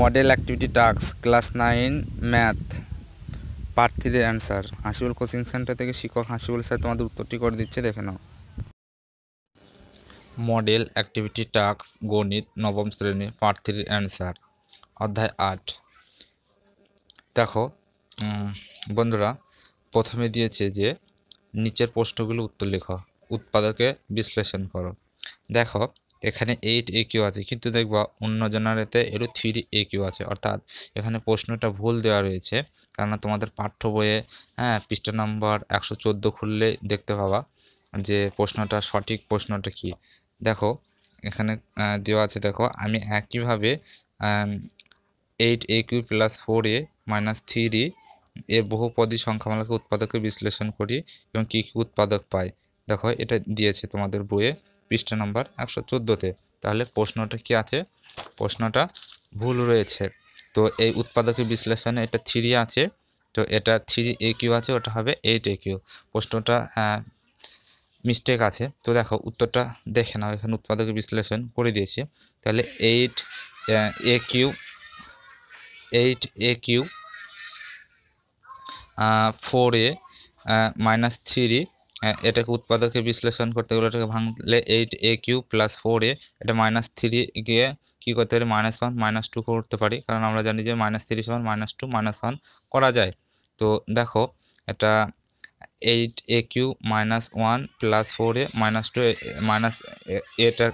model activity task class nine math প্রার্থীদের answer Hasibul coaching centre থেকে শিক্ষক হাসিবুল স্যার তোমাদের উত্তরটি করে দিচ্ছে দেখে নাও মডেল অ্যাক্টিভিটি টাস্ক গণিত নবম শ্রেণী প্রার্থীর অ্যান্সার অধ্যায় আট দেখো বন্ধুরা প্রথমে দিয়েছে যে নিচের প্রশ্নগুলো উত্তর লেখো উৎপাদকে বিশ্লেষণ করো দেখো এখানে এইট এ কিউ আছে কিন্তু দেখব অন্য জনারেতে এরও থ্রি এ কিউ আছে অর্থাৎ এখানে প্রশ্নটা ভুল দেওয়া রয়েছে কেননা তোমাদের পাঠ্য বইয়ে হ্যাঁ পৃষ্ঠা নম্বর একশো চোদ্দো খুললে দেখতে পাবা যে প্রশ্নটা সঠিক প্রশ্নটা কি দেখো এখানে দেওয়া আছে দেখো আমি একইভাবে eight a cube plus four a minus three a বহুপদী সংখ্যামালাকে উৎপাদকে বিশ্লেষণ করি এবং কী কী উৎপাদক পাই দেখো এটা দিয়েছে তোমাদের বইয়ে পৃষ্ঠা নাম্বার একশো চোদ্দোতে তাহলে প্রশ্নটা কি আছে প্রশ্নটা ভুল রয়েছে তো এই উৎপাদকের বিশ্লেষণে এটা থ্রি আছে তো এটা থ্রি এ কিউ আছে ওটা হবে এইট এ কিউ প্রশ্নটা মিস্টেক হ্যাঁ, আছে তো দেখো উত্তরটা দেখে নাও এখানে উৎপাদকের বিশ্লেষণ করে দিয়েছি তাহলে eight a cube eight a cube four a minus three হ্যাঁ, এটাকে উৎপাদকে বিশ্লেষণ করতে গেলে এটাকে ভাঙলে eight a cube plus four a এটা মাইনাস থ্রি গিয়ে কী করতে পারি মাইনাস ওয়ান মাইনাস টু করতে পারি কারণ আমরা জানি যে মাইনাস থ্রি সমান মাইনাস টু মাইনাস ওয়ান করা যায় তো দেখো এটা eight a cube minus one plus four a minus two minus এটা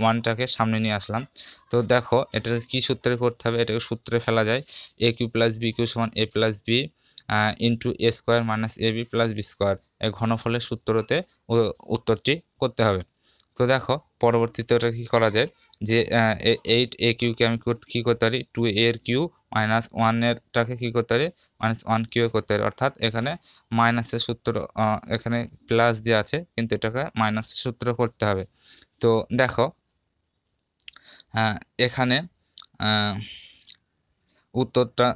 ওয়ানটাকে সামনে নিয়ে আসলাম তো দেখো এটাকে কি সূত্রে করতে হবে এটাকে সূত্রে ফেলা যায় a cube plus b cube সমান a plus b into a square minus a b plus b square ঘনফলের সূত্রতে উত্তরটি করতে হবে তো দেখো পরবর্তীতে ওটা কী করা যায় যে এইট এ কিউকে আমি কী করতে পারি টু এর কিউ মাইনাস ওয়ানেরটাকে কী করতে পারি মাইনাস ওয়ান কিউ করতে পারি অর্থাৎ এখানে মাইনাসের সূত্র এখানে প্লাস দিয়ে আছে কিন্তু এটাকে মাইনাসের সূত্র করতে হবে তো দেখো এখানে উত্তরটা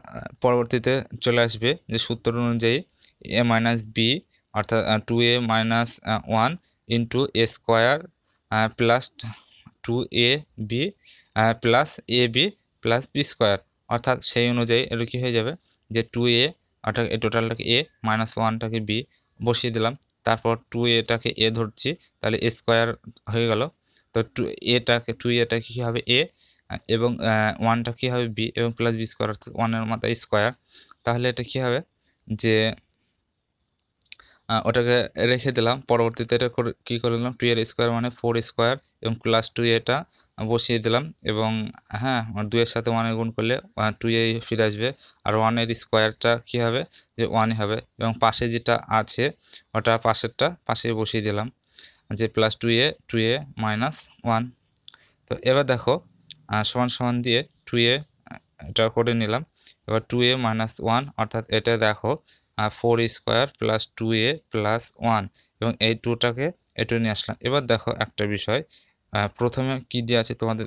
পরবর্তীতে চলে আসবে যে সূত্র অনুযায়ী এ মাইনাস বি অর্থাৎ two a minus one into a square plus two a b plus a b plus b square অর্থাৎ সেই অনুযায়ী এটা কী হয়ে যাবে যে টু এ অর্থাৎ এ টোটালটাকে এ মাইনাস ওয়ানটাকে বি বসিয়ে দিলাম তারপর টু এটাকে এ ধরছি তাহলে এ স্কোয়ার হয়ে গেল তো টু এটাকে টু এটা কী হবে এ এবং ওয়ানটা কী হবে বি এবং প্লাস বি স্কোয়ার অর্থাৎ ওয়ানের মাথায় স্কোয়ার তাহলে এটা কী হবে যে ওটাকে রেখে দিলাম পরবর্তীতে এটা কী দিলাম টু এর স্কোয়ার মানে ফোর স্কোয়ার এবং প্লাস টু এটা বসিয়ে দিলাম এবং হ্যাঁ মানে দুইয়ের সাথে ওয়ানে গুণ করলে টু এ ফিরে আসবে আর ওয়ানের স্কোয়ারটা কী হবে যে ওয়ানই হবে এবং পাশে যেটা আছে ওটা পাশেরটা পাশে বসিয়ে দিলাম যে plus two a two a minus one তো এবার দেখো সমান সমান দিয়ে টু এটা করে নিলাম এবার টু এ মাইনাস ওয়ান অর্থাৎ এটা দেখো four square plus two a plus one এবং এই টুটাকে এটু নিয়ে আসলাম এবার দেখো একটা বিষয় প্রথমে কি দেওয়া আছে তোমাদের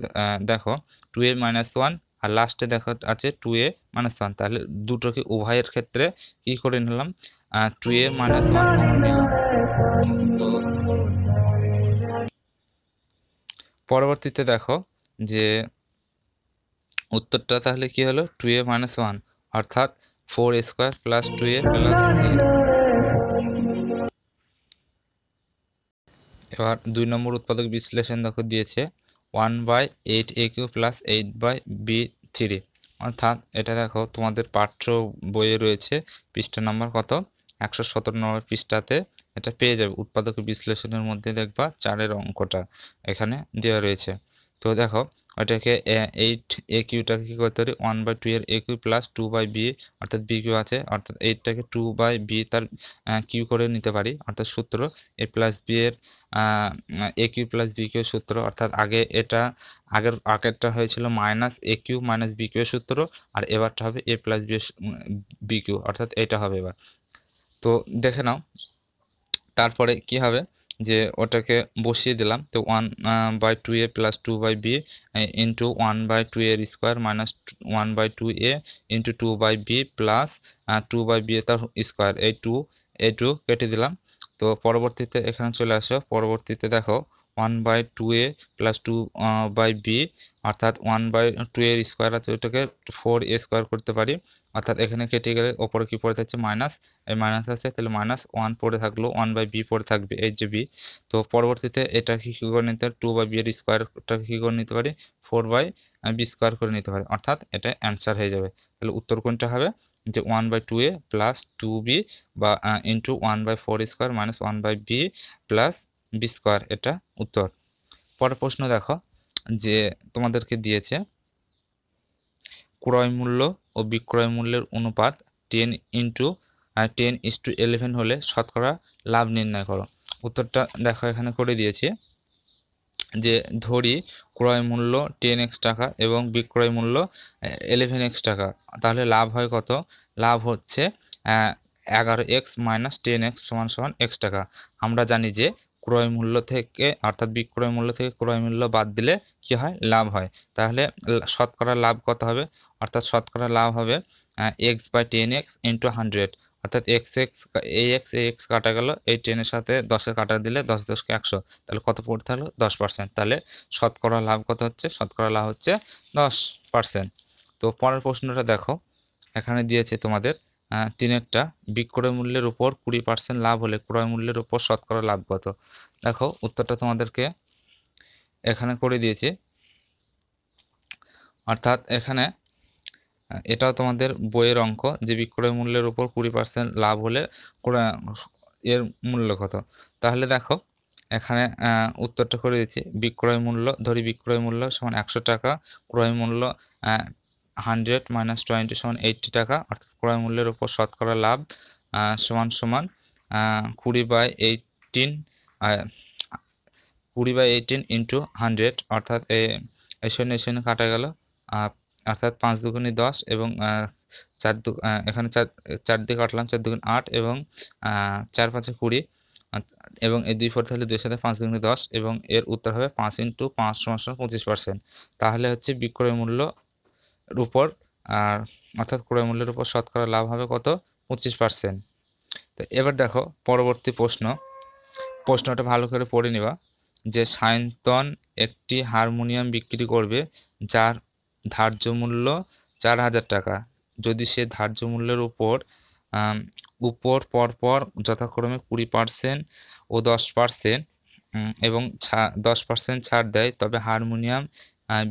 দেখো টু এ মাইনাস ওয়ান আর লাস্টে দেখো আছে টু এ মাইনাস ওয়ান তাহলে দুটোকে উভয়ের ক্ষেত্রে কি করে নিলাম টু এ মাইনাস ওয়ান পরবর্তীতে দেখো যে উত্তরটা তাহলে কি হলো টু এ মাইনাস ওয়ান অর্থাৎ four square plus two a plus এবার দুই নম্বর উৎপাদক বিশ্লেষণ দেখো দিয়েছে one by eight a cube plus eight by b three অর্থাৎ এটা দেখো তোমাদের পাঠ্য বইয়ে রয়েছে পৃষ্ঠা নম্বর কত একশো সতেরো নম্বর পৃষ্ঠাতে এটা পেয়ে যাবে উৎপাদক বিশ্লেষণের মধ্যে দেখবা চারের অঙ্কটা এখানে দেওয়া রয়েছে তো দেখো ওইটাকে এইট এ কিউটাকে কী করতে পারি ওয়ান বাই টু এর a cube plus two by b অর্থাৎ বি কিউ আছে অর্থাৎ এইটটাকে টু বাই বি তার কিউ করে নিতে পারি অর্থাৎ সূত্র এ প্লাস বি এর a cube plus b cube সূত্র অর্থাৎ আগে এটা আগের আগেরটা হয়েছিল minus a cube minus b cube সূত্র আর এবারটা হবে a plus b b cube অর্থাৎ এটা হবে এবার তো দেখে নাও তারপরে কি হবে যে ওটাকে বসিয়ে দিলাম তো one by two a plus two by b into one by two এর square minus one by two a into two by b plus two by b তার স্কোয়ার এই টু এই টু কেটে দিলাম তো পরবর্তীতে এখানে চলে আসো পরবর্তীতে দেখো one by two a plus two by b অর্থাৎ ওয়ান বাই টু এর স্কোয়ার আছে ওটাকে ফোর এ স্কোয়ার করতে পারি অর্থাৎ এখানে কেটে গেলে ওপরে কী পড়ে থাকছে মাইনাস এই মাইনাস আছে তাহলে মাইনাস ওয়ান পড়ে থাকলো ওয়ান বাই বি পড়ে থাকবে এইচ বি তো পরবর্তীতে এটা কী করে নিতে পারি টু বাই বি এর স্কোয়ারটা কী করে নিতে পারি ফোর বাই বি স্কোয়ার করে নিতে পারি অর্থাৎ এটা অ্যান্সার হয়ে যাবে তাহলে উত্তর কোনটা হবে যে one by two a plus two b বা into one by four square minus one by b plus b square এটা উত্তর পরের প্রশ্ন দেখো যে তোমাদেরকে দিয়েছে ক্রয় মূল্য ও বিক্রয় মূল্যের অনুপাত ten into ten is two eleven হলে শতকরা লাভ নির্ণয় করো উত্তরটা দেখো এখানে করে দিয়েছি যে ধরি ক্রয় মূল্য টেন এক্স টাকা এবং বিক্রয় মূল্য ইলেভেন এক্স টাকা তাহলে লাভ হয় কত লাভ হচ্ছে এগারো এক্স মাইনাস টেন এক্স সমান সমান এক্স টাকা আমরা জানি যে ক্রয় মূল্য থেকে অর্থাৎ বিক্রয় মূল্য থেকে ক্রয় মূল্য বাদ দিলে কি হয় লাভ হয় তাহলে শতকরা লাভ কত হবে অর্থাৎ শতকরা লাভ হবে x by ten x into hundred অর্থাৎ x x a x a x কাটা গেল এই টেনের সাথে দশের কাটা দিলে দশ দশকে একশো তাহলে কত পড়তে হলো দশ পার্সেন্ট তাহলে শতকরা লাভ কত হচ্ছে শতকরা লাভ হচ্ছে দশ পার্সেন্ট তো পরের প্রশ্নটা দেখো এখানে দিয়েছে তোমাদের তিনেরটা বিক্রয় মূল্যের উপর কুড়ি পার্সেন্ট লাভ হলে ক্রয় মূল্যের উপর শতকরা লাভ কত দেখো উত্তরটা তোমাদেরকে এখানে করে দিয়েছি অর্থাৎ এখানে এটাও তোমাদের বইয়ের অঙ্ক যে বিক্রয় মূল্যের উপর কুড়ি পার্সেন্ট লাভ হলে এর মূল্য কত তাহলে দেখো এখানে উত্তরটা করে দিচ্ছি বিক্রয় মূল্য ধরি বিক্রয় মূল্য সমান একশো টাকা ক্রয় মূল্য হান্ড্রেড মাইনাস টোয়েন্টি সমান এইটটি টাকা অর্থাৎ ক্রয় মূল্যের উপর শতকরা লাভ সমান সমান কুড়ি বাই এইটিন কুড়ি বাই এইটিন ইন্টু হান্ড্রেড অর্থাৎ এই শূন্য শূন্য কাটা গেল অর্থাৎ পাঁচ দুগুণি দশ এবং চার দু এখানে চার চার দিকে কাটলাম চার দুগুণ আট এবং চার পাঁচে কুড়ি এবং এই দুই ফোর তাহলে দুই সাথে পাঁচ দুগুণে দশ এবং এর উত্তর হবে পাঁচ ইন্টু পাঁচ সমান পঁচিশ পার্সেন্ট তাহলে হচ্ছে বিক্রয় মূল্যর উপর আর অর্থাৎ ক্রয় মূল্যের উপর শতকরা লাভ হবে কত পঁচিশ পার্সেন্ট তো এবার দেখো পরবর্তী প্রশ্ন প্রশ্নটা ভালো করে পড়ে নেবা যে সায়ন্তন একটি হারমোনিয়াম বিক্রি করবে যার ধার্য মূল্য চার হাজার টাকা যদি সে ধার্য মূল্যের উপর উপর পরপর যথাক্রমে কুড়ি পার্সেন্ট ও দশ পার্সেন্ট এবং দশ পার্সেন্ট ছাড় দেয় তবে হারমোনিয়াম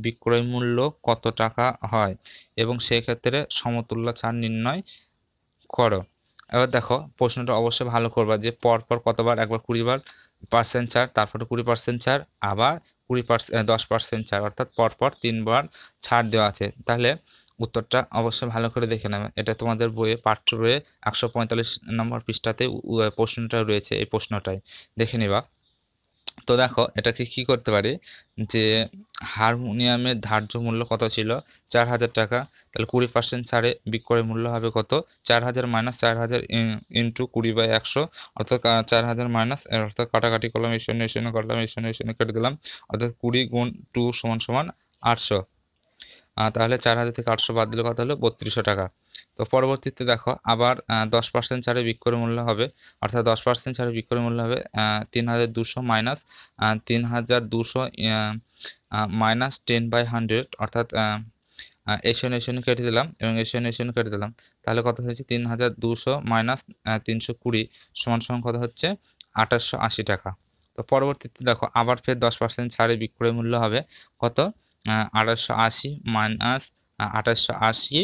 বিক্রয় মূল্য কত টাকা হয় এবং সেক্ষেত্রে সমতুল্য ছাড় নির্ণয় করো এবার দেখো প্রশ্নটা অবশ্যই ভালো করবা যে পরপর কতবার একবার কুড়িবার পার্সেন্ট ছাড় তারপরে কুড়ি পার্সেন্ট ছাড় আবার কুড়ি পার্সেন্ট দশ পার্সেন্ট ছাড় অর্থাৎ পরপর তিনবার ছাড় দেওয়া আছে তাহলে উত্তরটা অবশ্যই ভালো করে দেখে নেবে এটা তোমাদের বইয়ে পাঠ্য বইয়ে একশো পঁয়তাল্লিশ নম্বর পৃষ্ঠাতে প্রশ্নটা রয়েছে এই প্রশ্নটাই দেখে নেবা তো দেখো এটাকে কি করতে পারি যে হারমোনিয়ামের ধার্য মূল্য কত ছিল চার হাজার টাকা তাহলে কুড়ি পার্সেন্ট ছাড়ে বিক্রয় মূল্য হবে কত চার হাজার মাইনাস চার হাজার ইন্টু কুড়ি বাই একশো অর্থাৎ চার হাজার মাইনাস অর্থাৎ কাটাকাটি করলাম এই শূন্য এই শূন্য করলাম এই শূন্য এই শূন্য কেটে দিলাম অর্থাৎ কুড়ি গুণ টু সমান সমান আটশো তাহলে চার হাজার থেকে আটশো বাদ দিলে কত হলো বত্রিশশো টাকা তো পরবর্তীতে দেখো আবার দশ পার্সেন্ট ছাড়ে বিক্রয় মূল্য হবে অর্থাৎ দশ পার্সেন্ট ছাড়ে বিক্রয় মূল্য হবে তিন হাজার দুশো মাইনাস তিন হাজার দুশো মাইনাস টেন বাই হান্ড্রেড অর্থাৎ এশিয়ান এশিয়ান কেটে দিলাম এবং এশিয়ান এশিয়ান কেটে দিলাম তাহলে কত হচ্ছে তিন হাজার দুশো মাইনাস তিনশো কুড়ি সমান সমান কত হচ্ছে আঠাশশো আশি টাকা তো পরবর্তীতে দেখো আবার ফের দশ পার্সেন্ট ছাড়ে বিক্রয় মূল্য হবে কত আঠাশশো আশি মাইনাস আঠাশশো আশি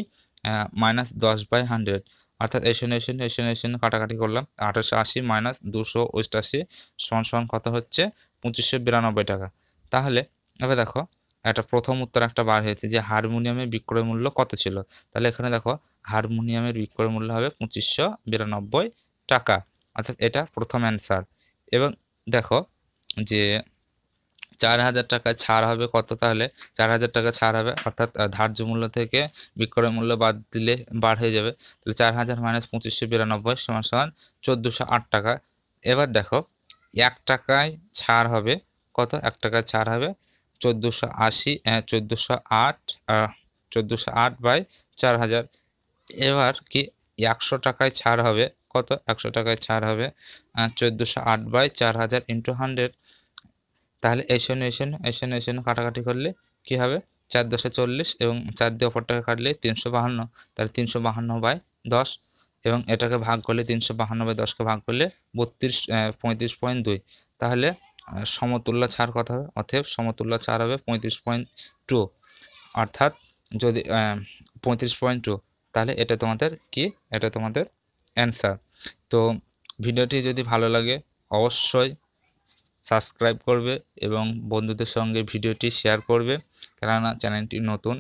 মাইনাস দশ বাই হান্ড্রেড অর্থাৎ এশন এশন এশন এশন কাটাকাটি করলাম আঠাশশো আশি মাইনাস দুশো অষ্টাশি সমান সমান কত হচ্ছে পঁচিশশো বিরানব্বই টাকা তাহলে এবার দেখো একটা প্রথম উত্তর একটা বার হয়েছে যে হারমোনিয়ামের বিক্রয় মূল্য কত ছিল তাহলে এখানে দেখো হারমোনিয়ামের বিক্রয় মূল্য হবে পঁচিশশো বিরানব্বই টাকা অর্থাৎ এটা প্রথম অ্যান্সার এবং দেখো যে চার হাজার টাকা ছাড় হবে কত তাহলে চার হাজার টাকা ছাড় হবে অর্থাৎ ধার্য মূল্য থেকে বিক্রয় মূল্য বাদ দিলে বার হয়ে যাবে তাহলে চার হাজার মাইনাস পঁচিশশো বিরানব্বই সমান সমান চোদ্দোশো আট টাকা এবার দেখো এক টাকায় ছাড় হবে কত এক টাকায় ছাড় হবে চোদ্দোশো আশি চোদ্দোশো আট চোদ্দোশো আট বাই চার হাজার এবার কি একশো টাকায় ছাড় হবে কত একশো টাকায় ছাড় হবে চোদ্দোশো আট বাই চার হাজার ইন্টু হান্ড্রেড তাহলে এসন এসন এসন এসন কাটাকাটি করলে কি হবে চার দশে চল্লিশ এবং চার দিয়ে অপরটাকে কাটলে তিনশো বাহান্ন তাহলে তিনশো বাহান্ন বাই দশ এবং এটাকে ভাগ করলে তিনশো বাহান্ন বাই দশকে ভাগ করলে বত্রিশ পঁয়ত্রিশ পয়েন্ট দুই তাহলে সমতুল্য ছাড় কথা হবে অথব সমতুল্য ছাড় হবে পঁয়ত্রিশ পয়েন্ট টু অর্থাৎ যদি পঁয়ত্রিশ পয়েন্ট টু তাহলে এটা তোমাদের কি এটা তোমাদের অ্যান্সার তো ভিডিওটি যদি ভালো লাগে অবশ্যই সাবস্ক্রাইব করবে এবং বন্ধুদের সঙ্গে ভিডিওটি শেয়ার করবে কেননা চ্যানেলটি নতুন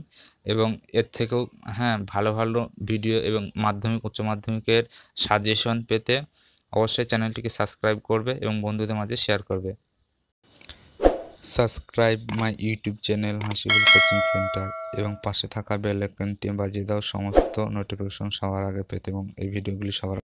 এবং এর থেকেও হ্যাঁ ভালো ভালো ভিডিও এবং মাধ্যমিক উচ্চ মাধ্যমিকের সাজেশন পেতে অবশ্যই চ্যানেলটিকে সাবস্ক্রাইব করবে এবং বন্ধুদের মাঝে শেয়ার করবে subscribe my YouTube channel Hasibul coaching centre এবং পাশে থাকা বেল আইকনটি বাজিয়ে দাও সমস্ত নোটিফিকেশন সবার আগে পেতে এবং এই ভিডিওগুলি সবার